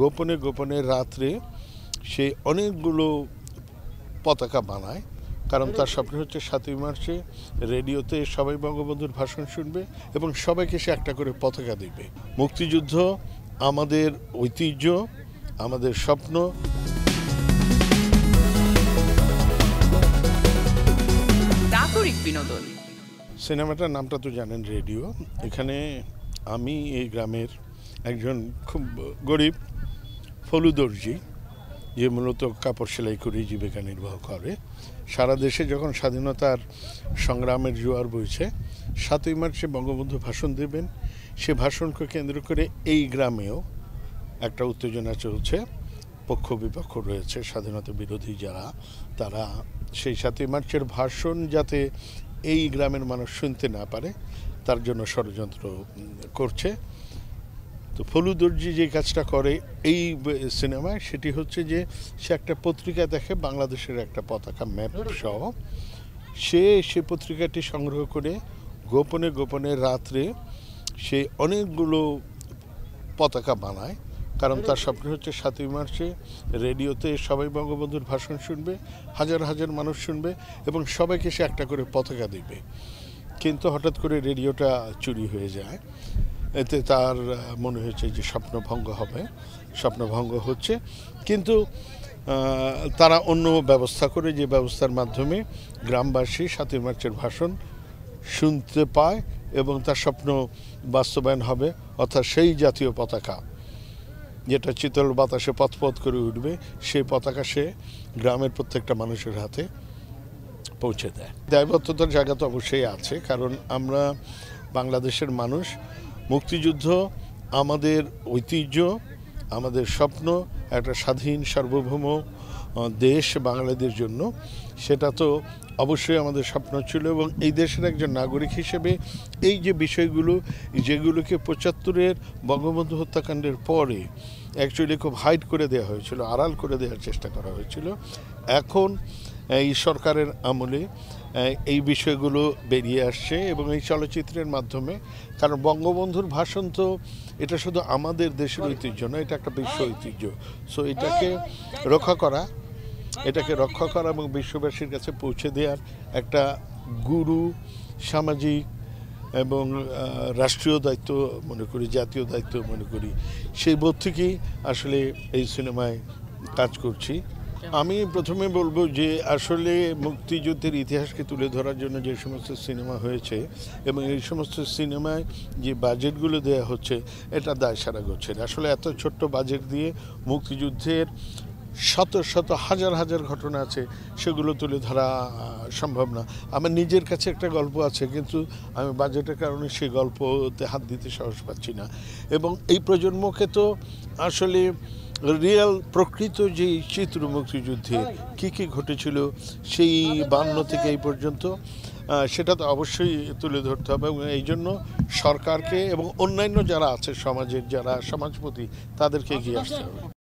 গোপনে গোপনে রাত্রে সে অনেকগুলো পতাকা বানায় কারণ তার স্বপ্ন হচ্ছে সাতই মার্চে রেডিওতে সবাই বঙ্গবন্ধুর ভাষণ শুনবে এবং সবাইকে সে একটা করে পতাকা দিবে মুক্তিযুদ্ধ আমাদের ঐতিহ্য আমাদের স্বপ্ন বিনোদন সিনেমাটার নামটা তো জানেন রেডিও এখানে আমি এই গ্রামের একজন খুব গরিব ফলুদর্জি যে মূলত কাপড় সেলাই করে জীবিকা নির্বাহ করে সারা দেশে যখন স্বাধীনতার সংগ্রামের জোয়ার বইছে সাতই মার্চে বঙ্গবন্ধু ভাষণ দেবেন সে ভাষণকে কেন্দ্র করে এই গ্রামেও একটা উত্তেজনা চলছে পক্ষ বিপক্ষ রয়েছে স্বাধীনতা বিরোধী যারা তারা সেই সাতই মার্চের ভাষণ যাতে এই গ্রামের মানুষ শুনতে না পারে তার জন্য ষড়যন্ত্র করছে তো ফলু দর্জি যে কাজটা করে এই সিনেমায় সেটি হচ্ছে যে সে একটা পত্রিকা দেখে বাংলাদেশের একটা পতাকা ম্যাপ সহ সে সে পত্রিকাটি সংগ্রহ করে গোপনে গোপনে রাত্রে সে অনেকগুলো পতাকা বানায় কারণ তার স্বপ্ন হচ্ছে সাতই মার্চে রেডিওতে সবাই বঙ্গবন্ধুর ভাষণ শুনবে হাজার হাজার মানুষ শুনবে এবং সবাইকে সে একটা করে পতাকা দেবে কিন্তু হঠাৎ করে রেডিওটা চুরি হয়ে যায় এতে তার মনে হয়েছে যে স্বপ্নভঙ্গ হবে স্বপ্নভঙ্গ হচ্ছে কিন্তু তারা অন্য ব্যবস্থা করে যে ব্যবস্থার মাধ্যমে গ্রামবাসী সাতই মার্চের ভাষণ শুনতে পায় এবং তার স্বপ্ন বাস্তবায়ন হবে অর্থাৎ সেই জাতীয় পতাকা যেটা চিতল বাতাসে পথপথ করে উঠবে সেই পতাকা সে গ্রামের প্রত্যেকটা মানুষের হাতে পৌঁছে দেয় দায়বদ্ধতার জায়গা তো অবশ্যই আছে কারণ আমরা বাংলাদেশের মানুষ মুক্তিযুদ্ধ আমাদের ঐতিহ্য আমাদের স্বপ্ন একটা স্বাধীন সার্বভৌম দেশ বাঙালিদের জন্য সেটা তো অবশ্যই আমাদের স্বপ্ন ছিল এবং এই দেশের একজন নাগরিক হিসেবে এই যে বিষয়গুলো যেগুলোকে পঁচাত্তরের বঙ্গবন্ধু হত্যাকাণ্ডের পরে অ্যাকচুয়ালি খুব হাইট করে দেওয়া হয়েছিল আড়াল করে দেওয়ার চেষ্টা করা হয়েছিল এখন এই সরকারের আমলে এই বিষয়গুলো বেরিয়ে আসছে এবং এই চলচ্চিত্রের মাধ্যমে কারণ বঙ্গবন্ধুর ভাষণ তো এটা শুধু আমাদের দেশের ঐতিহ্য নয় এটা একটা বিশ্ব ঐতিহ্য সো এটাকে রক্ষা করা এটাকে রক্ষা করা এবং বিশ্ববাসীর কাছে পৌঁছে দেওয়ার একটা গুরু সামাজিক এবং রাষ্ট্রীয় দায়িত্ব মনে করি জাতীয় দায়িত্ব মনে করি সেই বোধ থেকেই আসলে এই সিনেমায় কাজ করছি আমি প্রথমে বলবো যে আসলে মুক্তিযুদ্ধের ইতিহাসকে তুলে ধরার জন্য যে সমস্ত সিনেমা হয়েছে এবং এই সমস্ত সিনেমায় যে বাজেটগুলো দেয়া হচ্ছে এটা দায় সারা গোছের আসলে এত ছোট্ট বাজেট দিয়ে মুক্তিযুদ্ধের শত শত হাজার হাজার ঘটনা আছে সেগুলো তুলে ধরা সম্ভব না আমার নিজের কাছে একটা গল্প আছে কিন্তু আমি বাজেটের কারণে সেই গল্পতে হাত দিতে সাহস পাচ্ছি না এবং এই প্রজন্মকে তো আসলে রিয়াল প্রকৃত যে চিত্র মুক্তিযুদ্ধে কি কি ঘটেছিল সেই বান্ন থেকে এই পর্যন্ত সেটা তো অবশ্যই তুলে ধরতে হবে এবং এই জন্য সরকারকে এবং অন্যান্য যারা আছে সমাজের যারা সমাজপতি তাদেরকে এগিয়ে আসতে হবে